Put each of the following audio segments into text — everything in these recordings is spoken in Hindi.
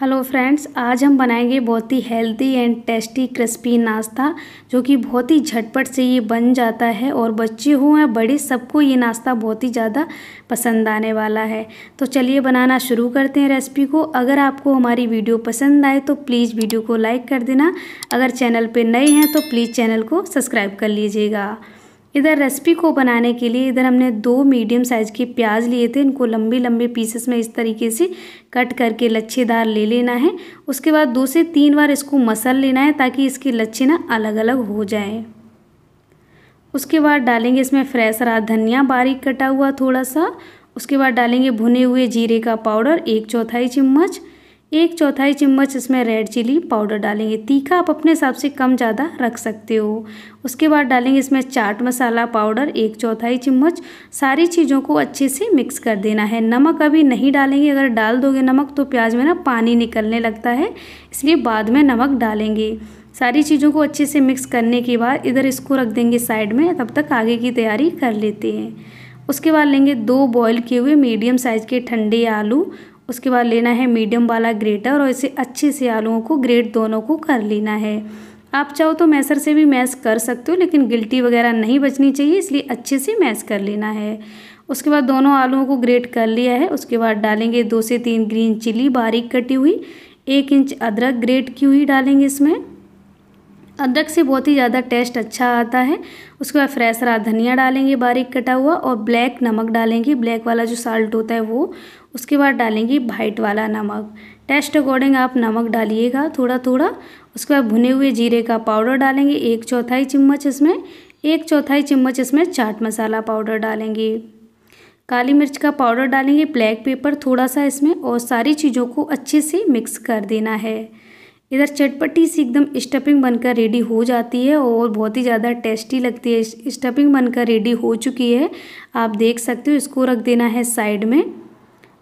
हेलो फ्रेंड्स आज हम बनाएंगे बहुत ही हेल्दी एंड टेस्टी क्रिस्पी नाश्ता जो कि बहुत ही झटपट से ये बन जाता है और बच्चे हों या बड़े सबको ये नाश्ता बहुत ही ज़्यादा पसंद आने वाला है तो चलिए बनाना शुरू करते हैं रेसिपी को अगर आपको हमारी वीडियो पसंद आए तो प्लीज़ वीडियो को लाइक कर देना अगर चैनल पर नए हैं तो प्लीज़ चैनल को सब्सक्राइब कर लीजिएगा इधर रेसिपी को बनाने के लिए इधर हमने दो मीडियम साइज़ के प्याज लिए थे इनको लंबे लंबे पीसेस में इस तरीके से कट करके लच्छेदार ले लेना है उसके बाद दो से तीन बार इसको मसल लेना है ताकि इसके लच्छे ना अलग अलग हो जाए उसके बाद डालेंगे इसमें फ्रेश रहा धनिया बारीक कटा हुआ थोड़ा सा उसके बाद डालेंगे भुने हुए जीरे का पाउडर एक चौथाई चम्मच एक चौथाई चम्मच इसमें रेड चिली पाउडर डालेंगे तीखा आप अपने हिसाब से कम ज़्यादा रख सकते हो उसके बाद डालेंगे इसमें चाट मसाला पाउडर एक चौथाई चम्मच सारी चीज़ों को अच्छे से मिक्स कर देना है नमक अभी नहीं डालेंगे अगर डाल दोगे नमक तो प्याज में ना पानी निकलने लगता है इसलिए बाद में नमक डालेंगे सारी चीज़ों को अच्छे से मिक्स करने के बाद इधर इसको रख देंगे साइड में तब तक आगे की तैयारी कर लेते हैं उसके बाद लेंगे दो बॉईल किए हुए मीडियम साइज़ के ठंडे आलू उसके बाद लेना है मीडियम वाला ग्रेटर और इसे अच्छे से आलूओं को ग्रेट दोनों को कर लेना है आप चाहो तो मैसर से भी मैश कर सकते हो लेकिन गिल्टी वगैरह नहीं बचनी चाहिए इसलिए अच्छे से मैश कर लेना है उसके बाद दोनों आलूओं को ग्रेट कर लिया है उसके बाद डालेंगे दो से तीन ग्रीन चिली बारीक कटी हुई एक इंच अदरक ग्रेट की हुई डालेंगे इसमें अदरक से बहुत ही ज़्यादा टेस्ट अच्छा आता है उसके बाद फ्रेश धनिया डालेंगे बारीक कटा हुआ और ब्लैक नमक डालेंगे ब्लैक वाला जो साल्ट होता है वो उसके बाद डालेंगी भाइट वाला नमक टेस्ट अकॉर्डिंग आप नमक डालिएगा थोड़ा थोड़ा उसके बाद भुने हुए जीरे का पाउडर डालेंगे एक चौथाई चम्मच इसमें एक चौथाई चम्मच इसमें चाट मसाला पाउडर डालेंगे काली मिर्च का पाउडर डालेंगे ब्लैक पेपर थोड़ा सा इसमें और सारी चीज़ों को अच्छे से मिक्स कर देना है इधर चटपटी सी एकदम स्टफिंग बनकर रेडी हो जाती है और बहुत ही ज़्यादा टेस्टी लगती है स्टफिंग बनकर रेडी हो चुकी है आप देख सकते हो इसको रख देना है साइड में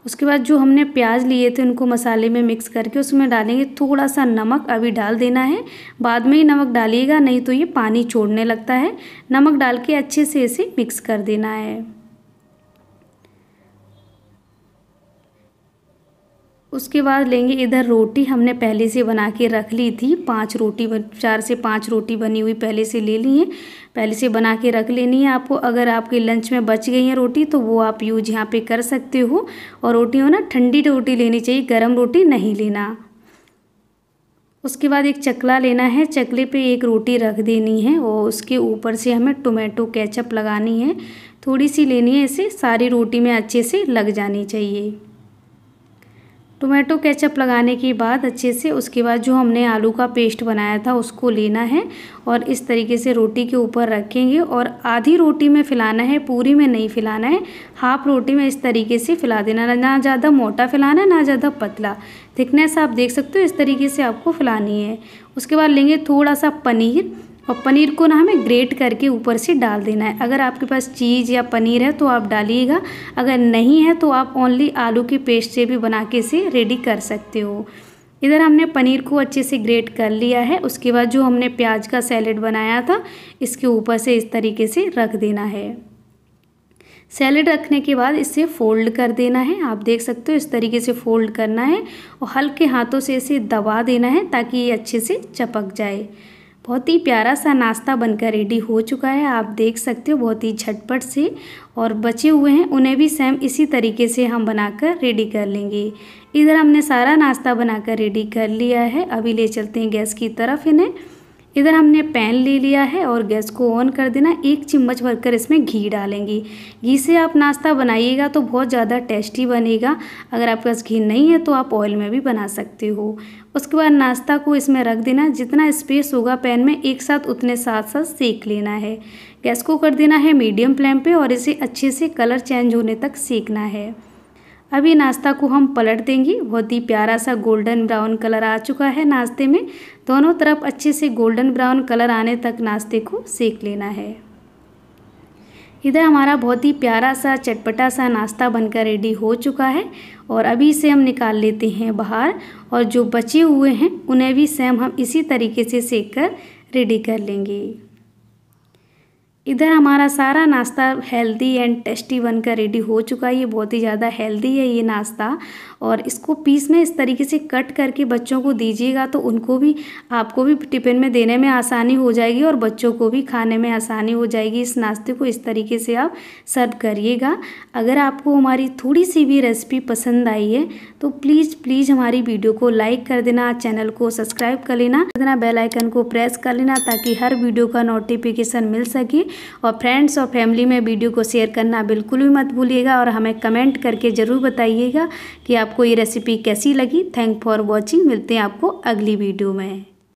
उसके बाद जो हमने प्याज लिए थे उनको मसाले में मिक्स करके उसमें डालेंगे थोड़ा सा नमक अभी डाल देना है बाद में ही नमक डालिएगा नहीं तो ये पानी छोड़ने लगता है नमक डाल के अच्छे से इसे मिक्स कर देना है उसके बाद लेंगे इधर रोटी हमने पहले से बना के रख ली थी पांच रोटी बन चार से पांच रोटी बनी हुई पहले से ले ली है पहले से बना के रख लेनी है आपको अगर आपके लंच में बच गई है रोटी तो वो आप यूज यहाँ पे कर सकते हो और रोटी हो ना ठंडी रोटी लेनी चाहिए गर्म रोटी नहीं लेना उसके बाद एक चकला लेना है चकले पे एक रोटी रख देनी है और उसके ऊपर से हमें टोमेटो केचप लगानी है थोड़ी सी लेनी है इसे सारी रोटी में अच्छे से लग जानी चाहिए टोमेटो केचप लगाने के बाद अच्छे से उसके बाद जो हमने आलू का पेस्ट बनाया था उसको लेना है और इस तरीके से रोटी के ऊपर रखेंगे और आधी रोटी में फैलाना है पूरी में नहीं फैलाना है हाफ रोटी में इस तरीके से फैला देना ना ज़्यादा मोटा फैलाना ना ज़्यादा पतला थिकनेस आप देख सकते हो इस तरीके से आपको फैलानी है उसके बाद लेंगे थोड़ा सा पनीर और पनीर को ना हमें ग्रेट करके ऊपर से डाल देना है अगर आपके पास चीज़ या पनीर है तो आप डालिएगा अगर नहीं है तो आप ओनली आलू के पेस्ट से भी बना के इसे रेडी कर सकते हो इधर हमने पनीर को अच्छे से ग्रेट कर लिया है उसके बाद जो हमने प्याज का सैलेड बनाया था इसके ऊपर से इस तरीके से रख देना है सैलेड रखने के बाद इसे फोल्ड कर देना है आप देख सकते हो इस तरीके से फोल्ड करना है और हल्के हाथों से इसे दबा देना है ताकि ये अच्छे से चपक जाए बहुत ही प्यारा सा नाश्ता बनकर रेडी हो चुका है आप देख सकते हो बहुत ही झटपट से और बचे हुए हैं उन्हें भी सेम इसी तरीके से हम बनाकर रेडी कर लेंगे इधर हमने सारा नाश्ता बनाकर रेडी कर लिया है अभी ले चलते हैं गैस की तरफ इन्हें इधर हमने पैन ले लिया है और गैस को ऑन कर देना एक चम्मच भरकर इसमें घी डालेंगी घी से आप नाश्ता बनाइएगा तो बहुत ज़्यादा टेस्टी बनेगा अगर आपके पास घी नहीं है तो आप ऑयल में भी बना सकते हो उसके बाद नाश्ता को इसमें रख देना जितना स्पेस होगा पैन में एक साथ उतने साथ साथ सेक लेना है गैस को कर देना है मीडियम फ्लेम पर और इसे अच्छे से कलर चेंज होने तक सेकना है अभी नाश्ता को हम पलट देंगे बहुत ही प्यारा सा गोल्डन ब्राउन कलर आ चुका है नाश्ते में दोनों तरफ अच्छे से गोल्डन ब्राउन कलर आने तक नाश्ते को सेक लेना है इधर हमारा बहुत ही प्यारा सा चटपटा सा नाश्ता बनकर रेडी हो चुका है और अभी इसे हम निकाल लेते हैं बाहर और जो बचे हुए हैं उन्हें भी सेम हम इसी तरीके से सेक कर रेडी कर लेंगे इधर हमारा सारा नाश्ता हेल्दी एंड टेस्टी बनकर रेडी हो चुका है ये बहुत ही ज़्यादा हेल्दी है ये नाश्ता और इसको पीस में इस तरीके से कट करके बच्चों को दीजिएगा तो उनको भी आपको भी टिफ़िन में देने में आसानी हो जाएगी और बच्चों को भी खाने में आसानी हो जाएगी इस नाश्ते को इस तरीके से आप सर्व करिएगा अगर आपको हमारी थोड़ी सी भी रेसिपी पसंद आई है तो प्लीज़ प्लीज़ हमारी वीडियो को लाइक कर देना चैनल को सब्सक्राइब कर लेना बेलाइकन को प्रेस कर लेना ताकि हर वीडियो का नोटिफिकेशन मिल सके और फ्रेंड्स और फैमिली में वीडियो को शेयर करना बिल्कुल भी मत भूलिएगा और हमें कमेंट करके ज़रूर बताइएगा कि आपको ये रेसिपी कैसी लगी थैंक फॉर वॉचिंग मिलते हैं आपको अगली वीडियो में